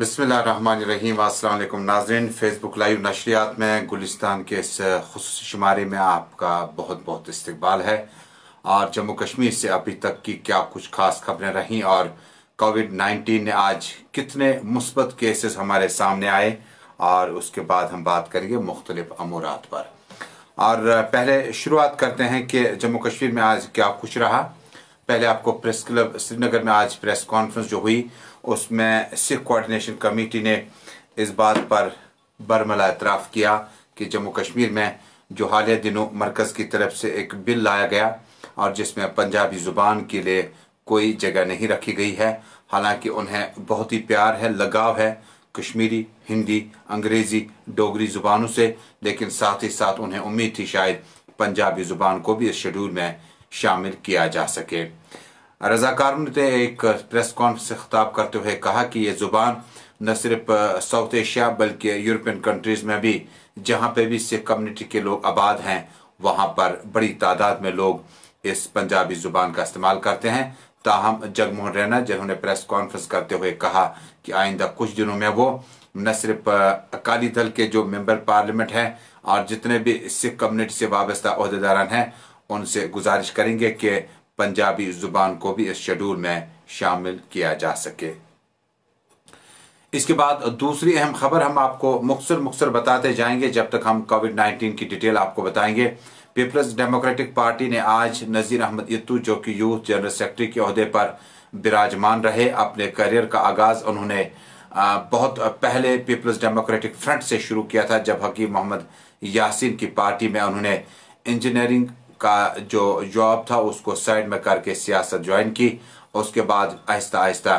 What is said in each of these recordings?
बसमीम अल्लाम नाजरन Facebook live नशरियात में गुलिस्तान के इस खसूस शुमारे में आपका बहुत बहुत इस्तबाल है और जम्मू कश्मीर से अभी तक की क्या कुछ खास खबरें रहीं और कोविड नाइन्टीन ने आज कितने मुस्बत केसेस हमारे सामने आए और उसके बाद हम बात करेंगे मुख्तलिफ अमूरात पर और पहले शुरुआत करते हैं कि जम्मू कश्मीर में आज क्या कुछ रहा पहले आपको प्रेस क्लब श्रीनगर में आज प्रेस कॉन्फ्रेंस जो हुई उसमें सिख कोऑर्डिनेशन कमेटी ने इस बात पर बरमला एतराफ़ किया कि जम्मू कश्मीर में जो हालिया दिनों मरकज़ की तरफ से एक बिल लाया गया और जिसमें पंजाबी ज़ुबान के लिए कोई जगह नहीं रखी गई है हालांकि उन्हें बहुत ही प्यार है लगाव है कश्मीरी हिंदी अंग्रेज़ी डोगरी ज़ुबानों से लेकिन साथ ही साथ उन्हें उम्मीद थी शायद पंजाबी ज़ुबान को भी इस शेड्यूल में शामिल किया जा सके रजाकार ने तो एक प्रेस कॉन्फ्रेंस से खिताब करते हुए कहा कि ये ज़ुबान न सिर्फ साउथ एशिया बल्कि यूरोपियन कंट्रीज़ में भी जहाँ पे भी सिख कम्युनिटी के लोग आबाद हैं वहाँ पर बड़ी तादाद में लोग इस पंजाबी ज़ुबान का इस्तेमाल करते हैं ताहम जगमोहन रैना जिन्होंने प्रेस कॉन्फ्रेंस करते हुए कहा कि आइंदा कुछ दिनों में वो न सिर्फ अकाली दल के जो मेंबर पार्लियामेंट हैं और जितने भी सिख कम्युनिटी से वाबस्ता अहदेदारान हैं उनसे गुजारिश करेंगे कि पंजाबी जुबान को भी इस शेड्यूल में शामिल किया जा सके इसके बाद दूसरी अहम खबर हम आपको मुख्तर मुख्तर बताते जाएंगे जब तक हम कोविड 19 की डिटेल आपको बताएंगे पीपल्स डेमोक्रेटिक पार्टी ने आज नज़ीर अहमद यत्तू जो कि यूथ जनरल सेक्रेटरी के अहदे पर विराजमान रहे अपने करियर का आगाज उन्होंने बहुत पहले पीपल्स डेमोक्रेटिक फ्रंट से शुरू किया था जब हकीम मोहम्मद यासिन की पार्टी में उन्होंने इंजीनियरिंग का जो जॉब था उसको साइड में करके सियासत ज्वाइन की उसके बाद आहिस्ता आहिस्ता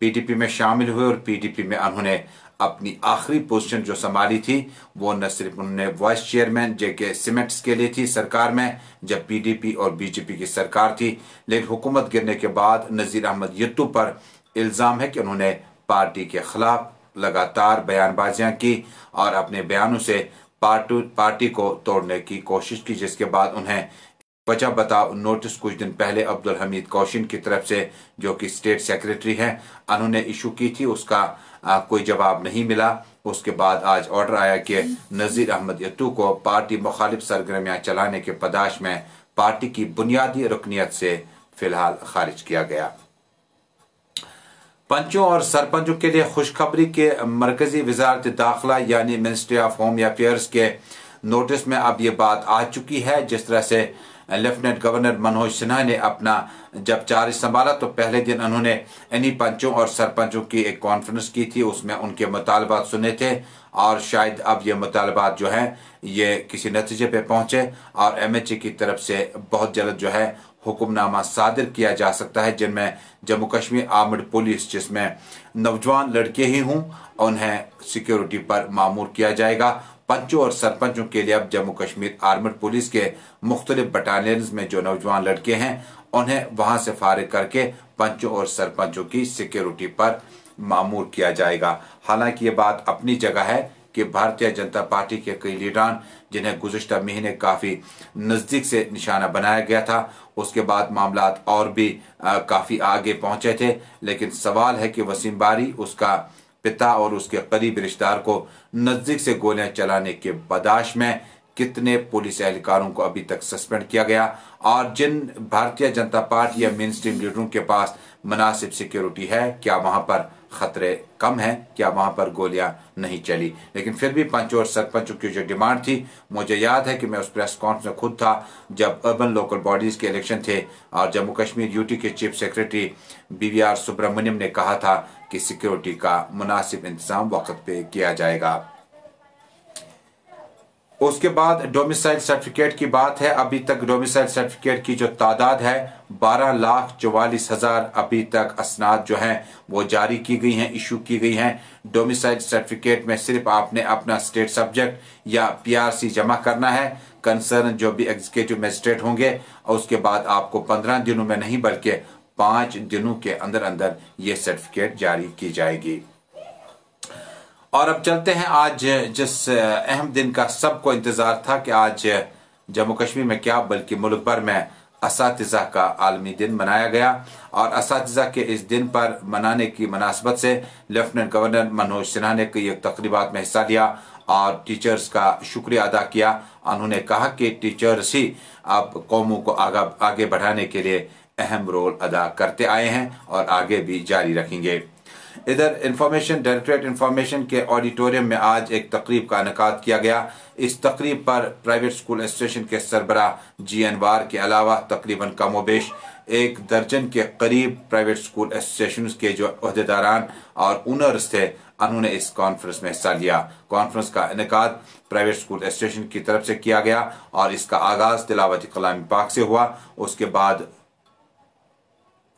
पीटीपी में शामिल हुए और पीटीपी में उन्होंने अपनी आखिरी पोजीशन जो संभाली थी वो न सिर्फ उन्होंने वाइस चेयरमैन जेके सीमेंट्स के लिए थी सरकार में जब पीडीपी और बीजेपी की सरकार थी लेकिन हुकूमत गिरने के बाद नज़ीर अहमद यत्तू पर इल्ज़ाम है कि उन्होंने पार्टी के खिलाफ लगातार बयानबाजियां की और अपने बयानों से पार्टी को तोड़ने की कोशिश की जिसके बाद उन्हें वजह बताओ नोटिस कुछ दिन पहले अब्दुल हमीद कौशिन की तरफ से जो कि स्टेट सेक्रेटरी हैं उन्होंने इशू की थी उसका आ, कोई जवाब नहीं मिला उसके बाद आज ऑर्डर आया कि नज़ीर अहमद यतू को पार्टी मुखालिफ सरगर्मियां चलाने के पदाश में पार्टी की बुनियादी रुकनीत से फिलहाल खारिज किया गया पंचों और सरपंचों के लिए खुशखबरी के मरकजी वजारत दाखिला यानी मिनिस्ट्री ऑफ होम अफेयर्स के नोटिस में अब ये बात आ चुकी है जिस तरह से लेफ्टिनेंट गवर्नर मनोज सिन्हा ने अपना जब चार्ज संभाला तो पहले दिन उन्होंने इन्हीं पंचों और सरपंचों की एक कॉन्फ्रेंस की थी उसमें उनके मुतालबात सुने थे और शायद अब ये मुतालबात जो हैं ये किसी नतीजे पे पहुंचे और एमएचए की तरफ से बहुत जल्द जो है हुक्मनामा सादिर किया जा सकता है जिनमें जम्मू कश्मीर आर्मड पुलिस जिसमें नौजवान लड़के ही हूं उन्हें सिक्योरिटी पर मामूर किया जाएगा पंचों और सरपंचों के लिए अब जम्मू कश्मीर आर्मड पुलिस के मुख्तलिफ बटालियन में जो नौजवान लड़के हैं उन्हें वहां से फारिग करके पंचों और सरपंचों की सिक्योरिटी पर मामूर किया जाएगा हालांकि ये बात अपनी जगह है कि भारतीय जनता पार्टी के कई लीडरान जिन्हें गुजशत महीने काफ़ी नज़दीक से निशाना बनाया गया था उसके बाद मामला और भी आ, काफ़ी आगे पहुंचे थे लेकिन सवाल है कि वसीम बारी उसका पिता और उसके करीब रिश्तेदार को नज़दीक से गोलियां चलाने के बदाश में कितने पुलिस एहलकारों को अभी तक सस्पेंड किया गया और जिन भारतीय जनता पार्टी या मेन लीडरों के पास मुनासिब सिक्योरिटी है क्या वहाँ पर ख़तरे कम हैं क्या वहाँ पर गोलियाँ नहीं चली लेकिन फिर भी पंचों और सरपंचों की जो डिमांड थी मुझे याद है कि मैं उस प्रेस कॉन्फ्रेंस में खुद था जब अर्बन लोकल बॉडीज़ के इलेक्शन थे और जम्मू कश्मीर यूटी के chief secretary B V R Subrahmanyam ने कहा था कि सिक्योरिटी का मुनासिब इंतज़ाम वक्त पर किया जाएगा उसके बाद डोमिसाइल सर्टिफिकेट की बात है अभी तक डोमिसाइल सर्टिफिकेट की जो तादाद है बारह लाख चौवालीस हजार अभी तक असनाद जो हैं वो जारी की गई हैं इशू की गई हैं डोमिसाइल सर्टिफिकेट में सिर्फ आपने अपना स्टेट सब्जेक्ट या पीआरसी जमा करना है कंसर्न जो भी एग्जीक्यूटिव मजिस्ट्रेट होंगे और उसके बाद आपको पंद्रह दिनों में नहीं बल्कि पांच दिनों के अंदर अंदर ये सर्टिफिकेट जारी की जाएगी और अब चलते हैं आज जिस अहम दिन का सबको इंतज़ार था कि आज जम्मू कश्मीर में क्या बल्कि मुल्क भर में इस का आलमी दिन मनाया गया और इस के इस दिन पर मनाने की मुनासबत से लेफ्टिनेंट गवर्नर मनोज सिन्हा ने कई तकरीबा में हिस्सा लिया और टीचर्स का शुक्रिया अदा किया उन्होंने कहा कि टीचर्स ही अब कौमों को आगा, आगे बढ़ाने के लिए अहम रोल अदा करते आए हैं और आगे भी जारी रखेंगे इधर इंफॉर्मेशन डायरेक्टोरेट इंफॉर्मेशन के ऑडिटोरियम में आज एक तकरीब का इनका किया गया इस तकरीब पर प्राइवेट स्कूल एसोसिएशन के सरबरा जी वार के अलावा तकरीबन कम एक दर्जन के करीब प्राइवेट स्कूल एसोसिएशन के जो अहदेदारान और ओनर्स थे उन्होंने इस कॉन्फ्रेंस में हिस्सा लिया कॉन्फ्रेंस का इनका प्राइवेट स्कूल एसोसिएशन की तरफ से किया गया और इसका आगाज तिलावत कलाम पाक से हुआ उसके बाद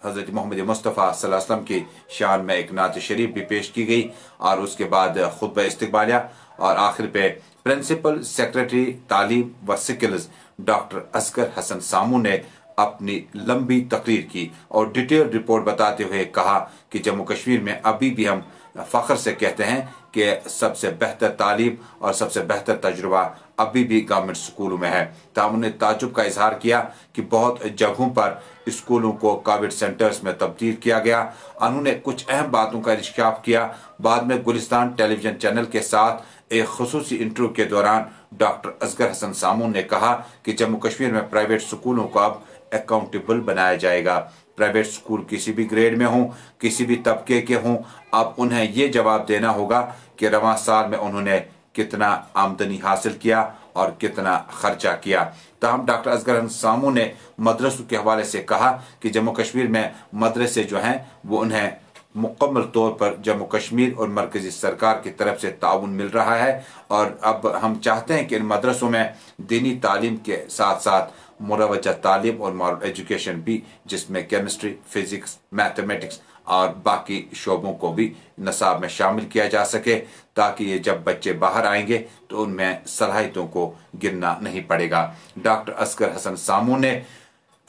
हज़रत मोहम्मद मुस्तफ़ा की शान में एक नात शरीफ भी पेश की गई और उसके बाद खुतब इस्तबालिया और आखिर पे प्रिंसिपल सेक्रेटरी तालीम व सिकल्स डॉक्टर असगर हसन सामू ने अपनी लंबी तकरीर की और डिटेल रिपोर्ट बताते हुए कहा कि जम्मू कश्मीर में अभी भी हम फ़ख्र से कहते हैं के सबसे बेहतर तालीम और सबसे बेहतर तजुर्बा अभी भी गवर्नमेंट स्कूलों में है तहम उन्होंने ताजुब का इजहार किया कि बहुत जगहों पर स्कूलों को कोविड सेंटर्स में तब्दील किया गया उन्होंने कुछ अहम बातों का इंकशाफ किया बाद में गुलिस्तान टेलीविजन चैनल के साथ एक खसूस इंटरव्यू के दौरान डॉक्टर असगर हसन सामून ने कहा कि जम्मू कश्मीर में प्राइवेट स्कूलों को अब अकाउंटेबल बनाया जाएगा प्राइवेट स्कूल किसी भी ग्रेड में हों किसी भी तबके के हों अब उन्हें ये जवाब देना होगा कि रवा साल में उन्होंने कितना आमदनी हासिल किया और कितना खर्चा किया तहम तो डॉक्टर असगर सामू ने मदरसों के हवाले से कहा कि जम्मू कश्मीर में मदरसे जो हैं वो उन्हें मुकम्मल तौर पर जम्मू कश्मीर और मरकज़ी सरकार की तरफ से ताउन मिल रहा है और अब हम चाहते हैं कि इन मदरसों में दीनी तालीम के साथ साथ मुरवजा तालीम और मॉरल एजुकेशन भी जिसमें केमिस्ट्री फिज़िक्स मैथमेटिक्स और बाकी शोबों को भी नसाब में शामिल किया जा सके ताकि ये जब बच्चे बाहर आएंगे तो उनमें सलाहितों को गिरना नहीं पड़ेगा डॉक्टर असगर हसन सामू ने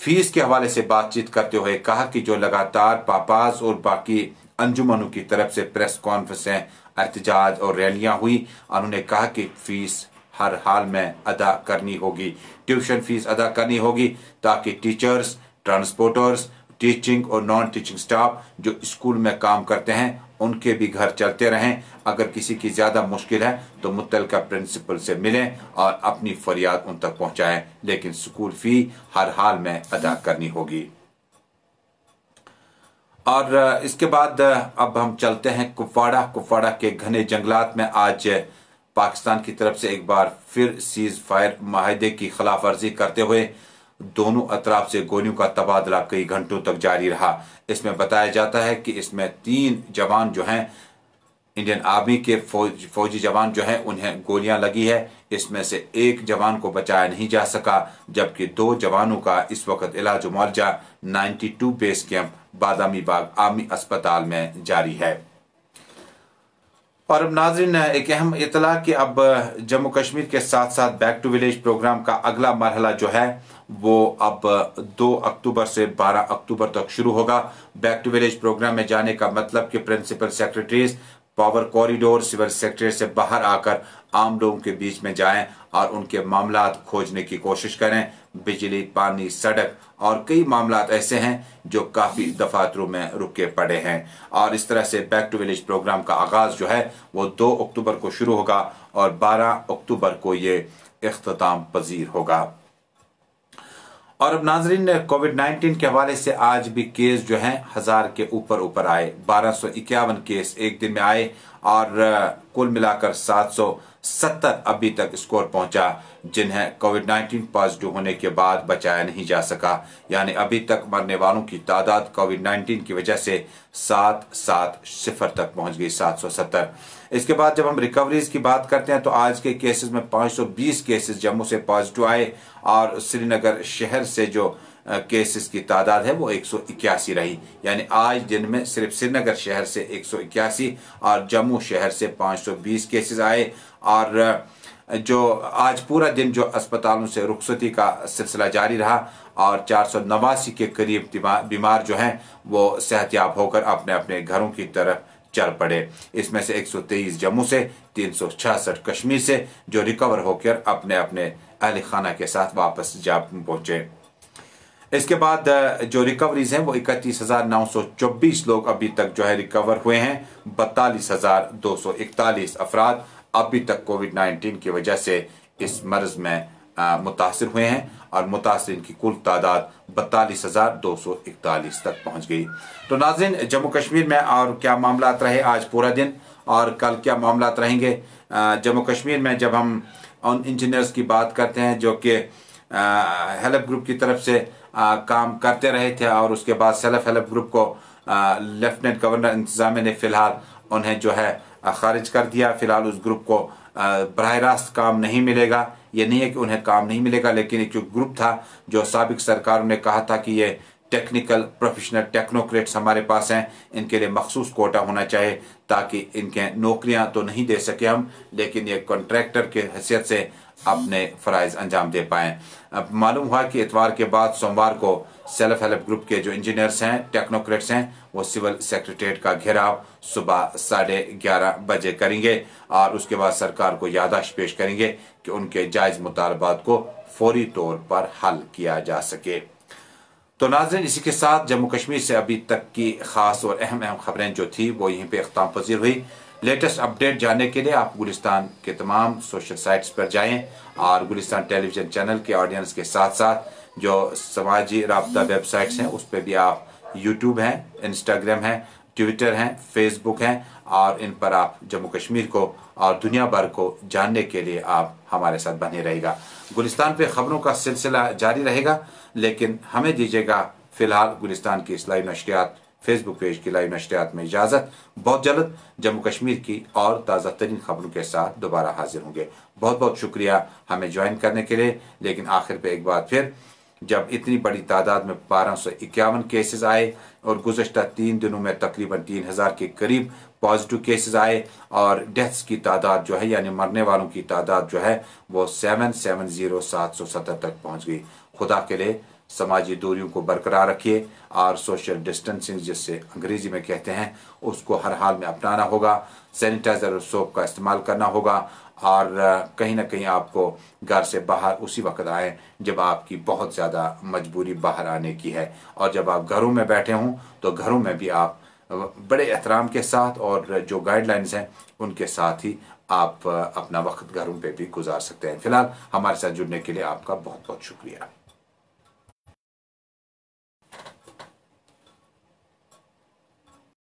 फीस के हवाले से बातचीत करते हुए कहा कि जो लगातार पापाज और बाकी अंजुमनों की तरफ से प्रेस कॉन्फ्रेंसें एहतजाज और रैलियां हुई उन्होंने कहा कि फीस हर हाल में अदा करनी होगी ट्यूशन फीस अदा करनी होगी ताकि टीचर्स ट्रांसपोर्टर्स टीचिंग और नॉन टीचिंग स्टाफ जो स्कूल में काम करते हैं उनके भी घर चलते रहें अगर किसी की ज़्यादा मुश्किल है तो मुतल का प्रिंसिपल से मिलें और अपनी फरियाद उन तक पहुँचाएँ लेकिन स्कूल फ़ी हर हाल में अदा करनी होगी और इसके बाद अब हम चलते हैं कुपवाड़ा कुपवाड़ा के घने जंगलात में आज पाकिस्तान की तरफ से एक बार फिर सीज फायर माहदे की खिलाफ वर्जी करते हुए दोनों अतराफ से गोलियों का तबादला कई घंटों तक जारी रहा इसमें बताया जाता है कि इसमें तीन जवान जो हैं इंडियन आर्मी के फौज फौजी जवान जो हैं उन्हें गोलियां लगी है इसमें से एक जवान को बचाया नहीं जा सका जबकि दो जवानों का इस वक्त इलाज मुआवजा 92 base camp Badami Bagh army अस्पताल में जारी है और अब नाजरन एक अहम इतला कि अब जम्मू कश्मीर के साथ साथ बैक टू विलेज प्रोग्राम का अगला मरहला जो है वो अब 2 अक्टूबर से 12 अक्टूबर तक शुरू होगा बैक टू विलेज प्रोग्राम में जाने का मतलब कि principal secretaries power corridor civil sector से बाहर आकर आम लोगों के बीच में जाएं और उनके मामला खोजने की कोशिश करें बिजली पानी सड़क और कई मामला ऐसे हैं जो काफ़ी दफातरों में रुके पड़े हैं और इस तरह से बैक टू विलेज प्रोग्राम का आगाज़ जो है वो दो अक्टूबर को शुरू होगा और बारह अक्टूबर को ये अख्ताम पजीर होगा और अब नाजरीन कोविड 19 के हवाले से आज भी केस जो हैं हजार के ऊपर ऊपर आए बारह सौ इक्यावन केस एक दिन में आए और कुल मिलाकर 770 अभी तक स्कोर पहुंचा जिन्हें कोविड 19 पॉजिटिव होने के बाद बचाया नहीं जा सका यानी अभी तक मरने वालों की तादाद कोविड 19 की वजह से सात सात सिफर तक पहुंच गई 770 इसके बाद जब हम रिकवरीज की बात करते हैं तो आज के केसेस में 520 केसेस जम्मू से पॉजिटिव आए और श्रीनगर शहर से जो केसेस की तादाद है वो इक्यासी रही यानी आज दिन में सिर्फ श्रीनगर शहर से इक्यासी और जम्मू शहर से 520 केसेस आए और जो आज पूरा दिन जो अस्पतालों से रुखसती का सिलसिला जारी रहा और चार के करीब बीमार जो हैं वो सेहतियाब होकर अपने अपने घरों की तरफ चल पड़े इसमें से 123 जम्मू से तीन कश्मीर से जो रिकवर होकर अपने अपने अहल खाना के साथ वापस जा पहुंचे इसके बाद जो रिकवरीज हैं वो इकतीस हज़ार नौ सौ चौबीस लोग अभी तक जो है रिकवर हुए हैं बतालीस हज़ार दो सौ इकतालीस अफराद अभी तक कोविड नाइन्टीन की वजह से इस मर्ज में मुतासर हुए हैं और मुतासर की कुल तादाद बतालीस हज़ार दो सौ इकतालीस तक पहुंच गई तो नाजिन जम्मू कश्मीर में और क्या मामला रहे आज पूरा दिन और कल क्या मामला रहेंगे जम्मू कश्मीर में जब हम उन इंजीनियर्स की बात करते हैं जो कि हेल्प ग्रुप की तरफ से आ, काम करते रहे थे और उसके बाद सेल्फ हेल्प ग्रुप को लेफ्टिनेंट गवर्नर इंतजामिया ने फिलहाल उन्हें जो है खारिज कर दिया फिलहाल उस ग्रुप को बरह रास्त काम नहीं मिलेगा ये नहीं है कि उन्हें काम नहीं मिलेगा लेकिन एक जो ग्रुप था जो सबक सरकार ने कहा था कि ये टेक्निकल प्रोफेशनल टेक्नोक्रेट्स हमारे पास हैं इनके लिए मखसूस कोटा होना चाहिए ताकि इनके नौकरियां तो नहीं दे सके हम लेकिन ये कॉन्ट्रैक्टर के हैसियत से अपने फ़राइज अंजाम दे पाएँ मालूम हुआ कि इतवार के बाद सोमवार को सेल्फ हेल्प ग्रुप के जो इंजीनियर्स हैं टेक्नोक्रेट्स हैं वो सिविल सेक्रेटेट का घेराव सुबह साढ़े ग्यारह बजे करेंगे और उसके बाद सरकार को यादाश्त पेश करेंगे कि उनके जायज़ मुतालबात को फौरी तौर पर हल किया जा सके तो नाजरन इसी के साथ जम्मू कश्मीर से अभी तक की खास और अहम अहम खबरें जो थी वो यहीं पर अख्ताम पजीर हुई लेटेस्ट अपडेट जानने के लिए आप गुलिस्तान के तमाम सोशल साइट्स पर जाएं और गुलिस्तान टेलीविज़न चैनल के ऑडियंस के साथ साथ जो समाजी रबता वेबसाइट्स हैं उस पर भी आप यूट्यूब हैं इंस्टाग्राम हैं ट्विटर हैं फेसबुक हैं और इन पर आप जम्मू कश्मीर को और दुनिया भर को जानने के लिए आप हमारे साथ बने रहेगा गुलिस्तान पे खबरों का सिलसिला जारी रहेगा लेकिन हमें दीजिएगा फिलहाल गुलिस्तान की इस्लाई नशरियात फेसबुक पेज की लाइव नशरियात में इजाज़त बहुत जल्द जम्मू कश्मीर की और ताज़ा तरीन खबरों के साथ दोबारा हाजिर होंगे बहुत बहुत शुक्रिया हमें ज्वाइन करने के लिए लेकिन आखिर पे एक बार फिर जब इतनी बड़ी तादाद में बारह सौ इक्यावन केसेज आए और गुजशत तीन दिनों में तकरीबन तीन हज़ार के करीब पॉजिटिव केसेज आए और डेथ्स की तादाद जो है यानी मरने वालों की तादाद जो है वो सेवन सेवन ज़ीरो सात सौ सत्तर तक पहुंच गई खुदा के लिए समाजी दूरियों को बरकरार रखिए और सोशल डिस्टेंसिंग जिससे अंग्रेजी में कहते हैं उसको हर हाल में अपनाना होगा सैनिटाइज़र और सोप का इस्तेमाल करना होगा और कहीं ना कहीं आपको घर से बाहर उसी वक्त आए जब आपकी बहुत ज़्यादा मजबूरी बाहर आने की है और जब आप घरों में बैठे हों तो घरों में भी आप बड़े एहतराम के साथ और जो गाइडलाइंस हैं उनके साथ ही आप अपना वक्त घरों पे भी गुजार सकते हैं फिलहाल हमारे साथ जुड़ने के लिए आपका बहुत बहुत शुक्रिया